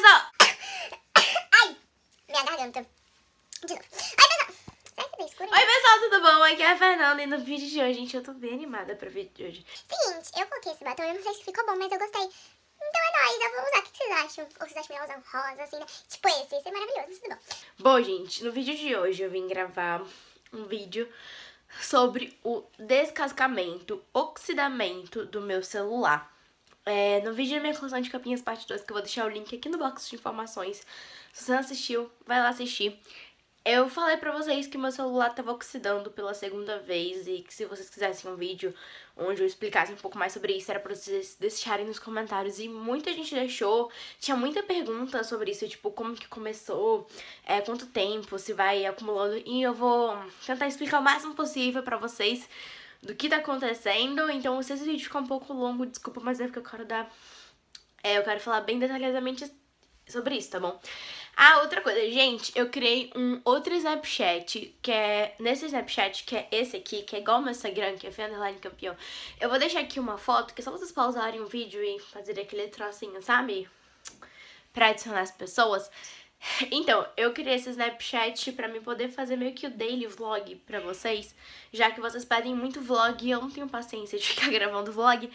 pessoal... Ai, minha garganta. De novo. Ai, pessoal. Tá escuro, Oi pessoal, tudo bom? Aqui é a Fernanda e no vídeo de hoje, gente, eu tô bem animada pro vídeo de hoje. Seguinte, eu coloquei esse batom, eu não sei se ficou bom, mas eu gostei. Então é nóis, eu vou usar. O que vocês acham? Ou vocês acham melhor usar um rosa, assim, né? Tipo esse, esse é maravilhoso, tudo bom. Bom, gente, no vídeo de hoje eu vim gravar um vídeo sobre o descascamento, oxidamento do meu celular. É, no vídeo da minha coleção de capinhas parte 2, que eu vou deixar o link aqui no box de informações. Se você não assistiu, vai lá assistir. Eu falei pra vocês que meu celular tava oxidando pela segunda vez e que se vocês quisessem um vídeo onde eu explicasse um pouco mais sobre isso, era pra vocês deixarem nos comentários. E muita gente deixou, tinha muita pergunta sobre isso, tipo, como que começou, é, quanto tempo, se vai acumulando. E eu vou tentar explicar o máximo possível pra vocês do que tá acontecendo. Então, se esse vídeo ficar um pouco longo, desculpa, mas é porque eu quero dar... É, eu quero falar bem detalhadamente sobre isso, tá bom? Ah, outra coisa, gente, eu criei um outro Snapchat, que é nesse Snapchat, que é esse aqui, que é igual ao meu Instagram, que é Fenderline Campeão. Eu vou deixar aqui uma foto, que é só vocês pausarem o vídeo e fazerem aquele trocinho, sabe? Pra adicionar as pessoas. Então, eu criei esse Snapchat pra mim poder fazer meio que o daily vlog pra vocês, já que vocês pedem muito vlog e eu não tenho paciência de ficar gravando vlog.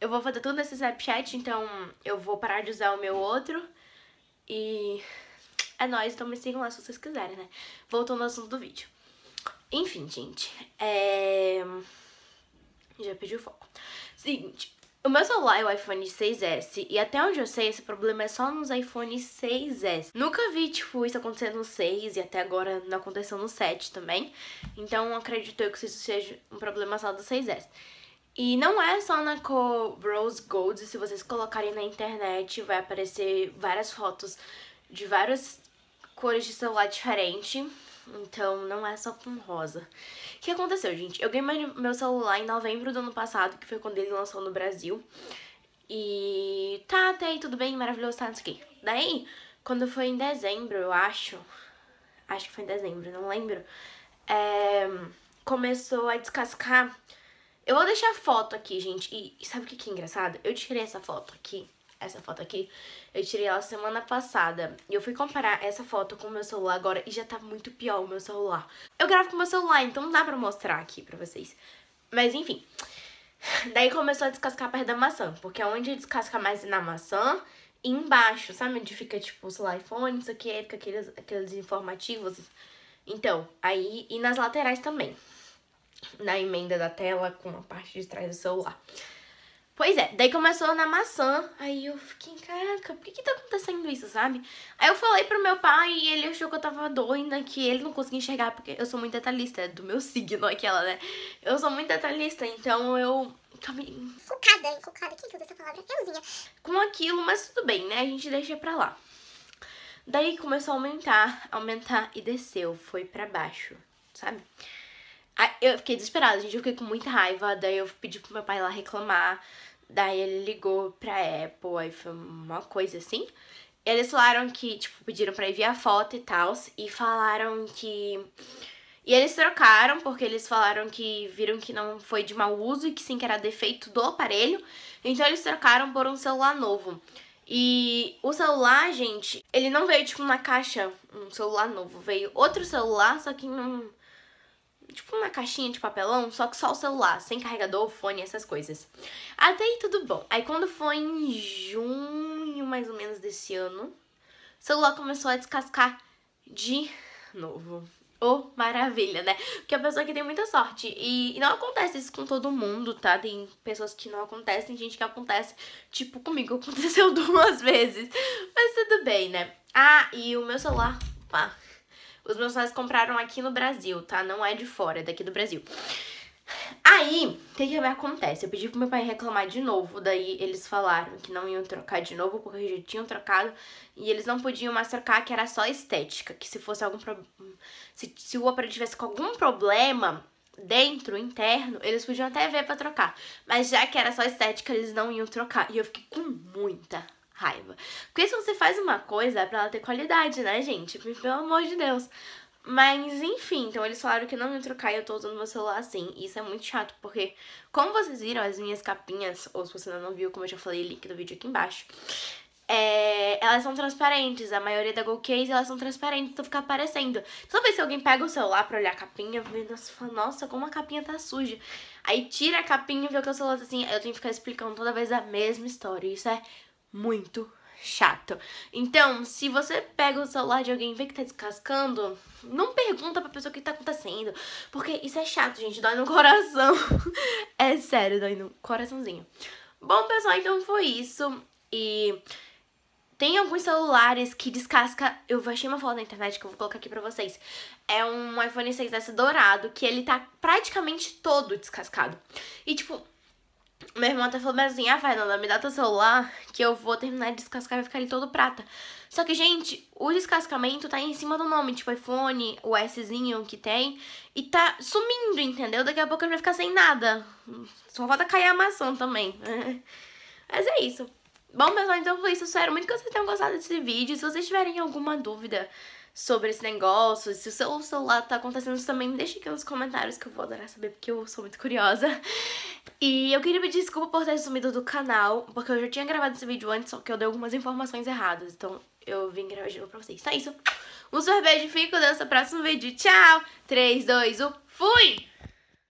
Eu vou fazer tudo nesse Snapchat, então eu vou parar de usar o meu outro e é nóis, então me sigam lá se vocês quiserem, né? Voltando ao assunto do vídeo. Enfim, gente, é... já pedi o foco. Seguinte, o meu celular é o iPhone 6S e até onde eu sei esse problema é só nos iPhones 6S. Nunca vi, tipo, isso acontecendo no 6 e até agora não aconteceu no 7 também. Então acredito eu que isso seja um problema só do 6S. E não é só na cor Rose Gold, se vocês colocarem na internet vai aparecer várias fotos de várias cores de celular diferente. Então, não é só com rosa. O que aconteceu, gente? Eu ganhei meu celular em novembro do ano passado, que foi quando ele lançou no Brasil. E tá, até aí tudo bem, maravilhoso, tá, não sei o quê. Daí, quando foi em dezembro, eu acho, acho que foi em dezembro, não lembro, é... começou a descascar. Eu vou deixar a foto aqui, gente, e, e sabe o que, que é engraçado? Eu tirei essa foto aqui essa foto aqui, eu tirei ela semana passada. E eu fui comparar essa foto com o meu celular agora e já tá muito pior o meu celular. Eu gravo com o meu celular, então não dá pra mostrar aqui pra vocês. Mas enfim, daí começou a descascar perto da maçã, porque é onde descasca mais na maçã e embaixo, sabe? Onde fica, tipo, o celular iPhone, isso aqui, fica aqueles, aqueles informativos. Então, aí, e nas laterais também, na emenda da tela com a parte de trás do celular. Pois é, daí começou na maçã. Aí eu fiquei, caraca, por que que tá acontecendo isso, sabe? Aí eu falei pro meu pai e ele achou que eu tava doida, que ele não conseguia enxergar, porque eu sou muito detalhista, é do meu signo aquela, né? Eu sou muito detalhista, então eu Focada, enfocada, quem usa essa palavra? Euzinha. Com aquilo, mas tudo bem, né? A gente deixa pra lá. Daí começou a aumentar, aumentar e desceu, foi pra baixo, sabe? eu fiquei desesperada, gente. Eu fiquei com muita raiva. Daí eu pedi pro meu pai lá reclamar. Daí ele ligou pra Apple, aí foi uma coisa assim. Eles falaram que, tipo, pediram pra enviar foto e tal. E falaram que. E eles trocaram, porque eles falaram que viram que não foi de mau uso e que sim que era defeito do aparelho. Então eles trocaram por um celular novo. E o celular, gente, ele não veio, tipo, na caixa um celular novo. Veio outro celular, só que não tipo uma caixinha de papelão, só que só o celular, sem carregador, fone, essas coisas. Até aí tudo bom. Aí quando foi em junho, mais ou menos, desse ano, o celular começou a descascar de novo. Oh, maravilha, né? Porque é a pessoa que tem muita sorte. E, e não acontece isso com todo mundo, tá? Tem pessoas que não acontecem, gente que acontece, tipo, comigo aconteceu duas vezes. Mas tudo bem, né? Ah, e o meu celular, pá, os meus pais compraram aqui no Brasil, tá? Não é de fora, é daqui do Brasil. Aí, o que, acontece? Eu pedi pro meu pai reclamar de novo, daí eles falaram que não iam trocar de novo, porque já tinham trocado, e eles não podiam mais trocar, que era só estética, que se fosse algum problema... se, se o aparelho tivesse com algum problema dentro, interno, eles podiam até ver pra trocar. Mas já que era só estética, eles não iam trocar. E eu fiquei com muita raiva. Porque se você faz uma coisa, é pra ela ter qualidade, né, gente? Pelo amor de Deus. Mas enfim, então eles falaram que não me trocar e eu tô usando meu celular assim. E isso é muito chato, porque, como vocês viram, as minhas capinhas, ou se você ainda não viu, como eu já falei, link do vídeo aqui embaixo. É, elas são transparentes, a maioria da Go Case elas são transparentes, então fica aparecendo. Só então, ver se alguém pega o celular pra olhar a capinha, vê, nossa, fala, nossa, como a capinha tá suja. Aí tira a capinha e vê o que o celular tá assim, eu tenho que ficar explicando toda vez a mesma história. Isso é muito chato. Então, se você pega o celular de alguém e vê que tá descascando, não pergunta pra pessoa o que tá acontecendo. Porque isso é chato, gente. Dói no coração. é sério, dói no coraçãozinho. Bom, pessoal, então foi isso. E tem alguns celulares que descasca. Eu achei uma foto na internet que eu vou colocar aqui pra vocês. É um iPhone 6S dourado que ele tá praticamente todo descascado. E tipo, minha irmã até falou bem assim, ah, Nanda, me dá teu celular que eu vou terminar de descascar e vai ficar ali todo prata. Só que, gente, o descascamento tá em cima do nome, tipo iPhone, o Szinho que tem, e tá sumindo, entendeu? Daqui a pouco ele vai ficar sem nada. Só falta cair a maçã também. Mas é isso. Bom, pessoal, então foi isso. Espero muito que vocês tenham gostado desse vídeo. Se vocês tiverem alguma dúvida sobre esse negócio, se o seu celular tá acontecendo isso também, deixa aqui nos comentários que eu vou adorar saber, porque eu sou muito curiosa. E eu queria pedir desculpa por ter sumido do canal, porque eu já tinha gravado esse vídeo antes, só que eu dei algumas informações erradas. Então, eu vim gravar de novo pra vocês. Então é isso. Um super beijo, fico com Deus no próximo vídeo. Tchau! 3, 2, 1, fui!